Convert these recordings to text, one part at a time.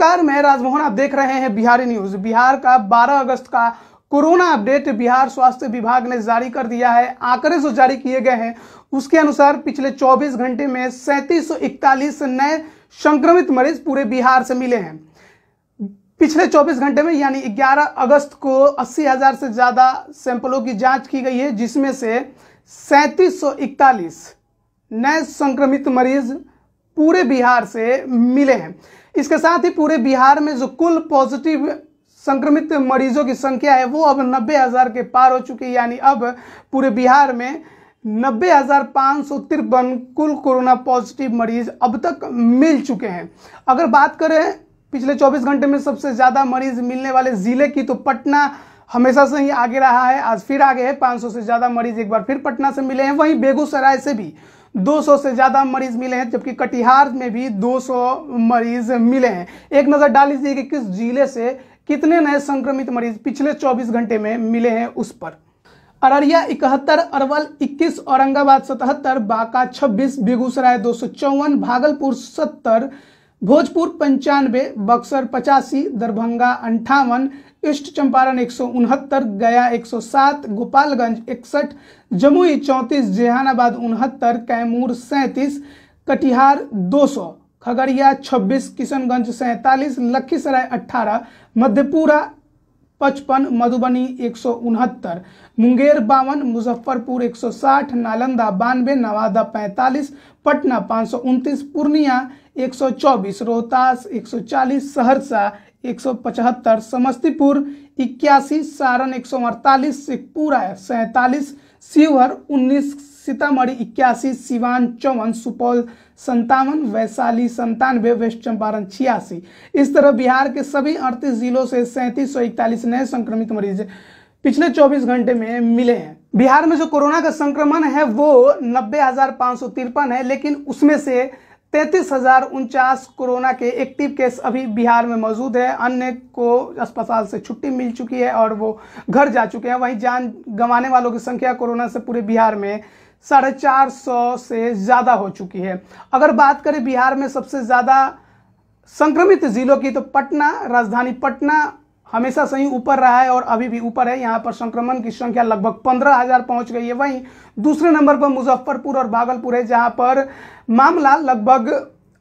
नमस्कार मैं राजमोहन आप देख रहे हैं बिहारी न्यूज बिहार का 12 अगस्त का कोरोना अपडेट बिहार स्वास्थ्य विभाग ने जारी कर दिया है आंकड़े जो जारी किए गए हैं उसके अनुसार पिछले 24 घंटे में सैंतीस नए संक्रमित मरीज पूरे बिहार से मिले हैं पिछले 24 घंटे में यानी 11 अगस्त को 80,000 से ज़्यादा सैंपलों की जांच की गई है जिसमें से सैंतीस नए संक्रमित मरीज पूरे बिहार से मिले हैं इसके साथ ही पूरे बिहार में जो कुल पॉजिटिव संक्रमित मरीजों की संख्या है वो अब नब्बे हज़ार के पार हो चुकी है यानी अब पूरे बिहार में नब्बे हज़ार पाँच सौ तिरपन कुल कोरोना पॉजिटिव मरीज अब तक मिल चुके हैं अगर बात करें पिछले 24 घंटे में सबसे ज़्यादा मरीज मिलने वाले ज़िले की तो पटना हमेशा से ही आगे रहा है आज फिर आगे है 500 से ज़्यादा मरीज एक बार फिर पटना से मिले हैं वहीं बेगूसराय से भी 200 से ज़्यादा मरीज मिले हैं जबकि कटिहार में भी 200 मरीज मिले हैं एक नज़र डाल लीजिए कि किस जिले से कितने नए संक्रमित मरीज पिछले 24 घंटे में मिले हैं उस पर अररिया इकहत्तर अरवल 21 औरंगाबाद सतहत्तर बांका 26 बेगूसराय दो भागलपुर सत्तर भोजपुर पंचानवे बक्सर पचासी दरभंगा अंठावन ईस्ट चंपारण एक गया 107 गोपालगंज इकसठ जमुई चौंतीस जहानाबाद उनहत्तर कैमूर सैंतीस कटिहार 200 खगड़िया 26 किशनगंज सैंतालीस लखीसराय 18 मध्यपुरा पचपन मधुबनी एक मुंगेर बावन मुजफ्फरपुर 160 नालंदा बानवे नवादा 45 पटना पाँच पूर्णिया 124 रोहतास 140 सहरसा 175 समस्तीपुर इक्यासी सारण एक शेखपुरा सैंतालीस शिवहर 19 सीतामढ़ी इक्यासी सिवान चौवन सुपौल संतावन वैशाली संतानवे वेस्ट चंपारण छियासी इस तरह बिहार के सभी अड़तीस जिलों से सैंतीस सौ इकतालीस नए संक्रमित मरीज पिछले 24 घंटे में मिले हैं बिहार में जो कोरोना का संक्रमण है वो नब्बे है लेकिन उसमें से तैंतीस हजार उनचास कोरोना के एक्टिव केस अभी बिहार में मौजूद है अन्य को अस्पताल से छुट्टी मिल चुकी है और वो घर जा चुके हैं वहीं जान गंवाने वालों की संख्या कोरोना से पूरे बिहार में साढ़े चार सौ से ज़्यादा हो चुकी है अगर बात करें बिहार में सबसे ज़्यादा संक्रमित जिलों की तो पटना राजधानी पटना हमेशा से ही ऊपर रहा है और अभी भी ऊपर है यहाँ पर संक्रमण की संख्या लगभग पंद्रह हजार पहुंच गई है वहीं दूसरे नंबर पर मुजफ्फरपुर और भागलपुर है जहाँ पर मामला लगभग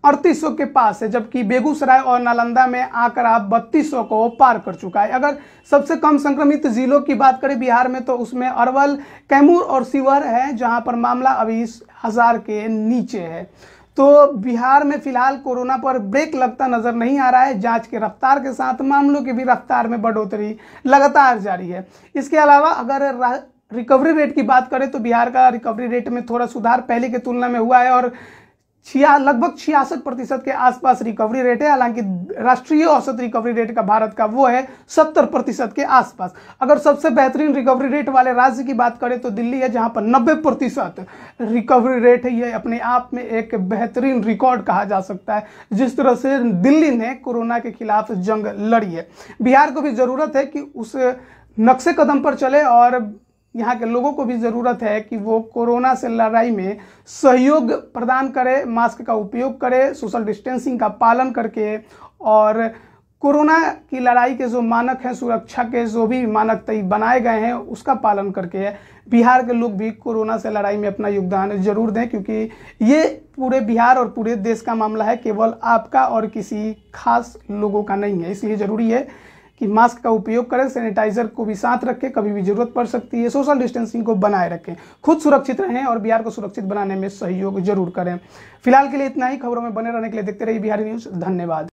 अड़तीस के पास है जबकि बेगूसराय और नालंदा में आकर आप बत्तीस को पार कर चुका है अगर सबसे कम संक्रमित जिलों की बात करें बिहार में तो उसमें अरवल कैमूर और सीवर है जहां पर मामला अभी हजार के नीचे है तो बिहार में फिलहाल कोरोना पर ब्रेक लगता नजर नहीं आ रहा है जांच के रफ्तार के साथ मामलों की भी रफ्तार में बढ़ोतरी लगातार जारी है इसके अलावा अगर रिकवरी रेट की बात करें तो बिहार का रिकवरी रेट में थोड़ा सुधार पहले की तुलना में हुआ है और छिया लगभग छियासठ प्रतिशत के आसपास रिकवरी रेट है हालांकि राष्ट्रीय औसत रिकवरी रेट का भारत का वो है सत्तर प्रतिशत के आसपास अगर सबसे बेहतरीन रिकवरी रेट वाले राज्य की बात करें तो दिल्ली है जहां पर नब्बे प्रतिशत रिकवरी रेट है ये अपने आप में एक बेहतरीन रिकॉर्ड कहा जा सकता है जिस तरह से दिल्ली ने कोरोना के खिलाफ जंग लड़ी है बिहार को भी जरूरत है कि उस नक्शे कदम पर चले और यहाँ के लोगों को भी ज़रूरत है कि वो कोरोना से लड़ाई में सहयोग प्रदान करें मास्क का उपयोग करें सोशल डिस्टेंसिंग का पालन करके और कोरोना की लड़ाई के जो मानक हैं सुरक्षा के जो भी मानक तय बनाए गए हैं उसका पालन करके बिहार के लोग भी कोरोना से लड़ाई में अपना योगदान जरूर दें क्योंकि ये पूरे बिहार और पूरे देश का मामला है केवल आपका और किसी खास लोगों का नहीं है इसलिए ज़रूरी है कि मास्क का उपयोग करें सैनिटाइजर को भी साथ रखें कभी भी जरूरत पड़ सकती है सोशल डिस्टेंसिंग को बनाए रखें खुद सुरक्षित रहें और बिहार को सुरक्षित बनाने में सहयोग जरूर करें फिलहाल के लिए इतना ही खबरों में बने रहने के लिए देखते रहिए बिहारी न्यूज़ धन्यवाद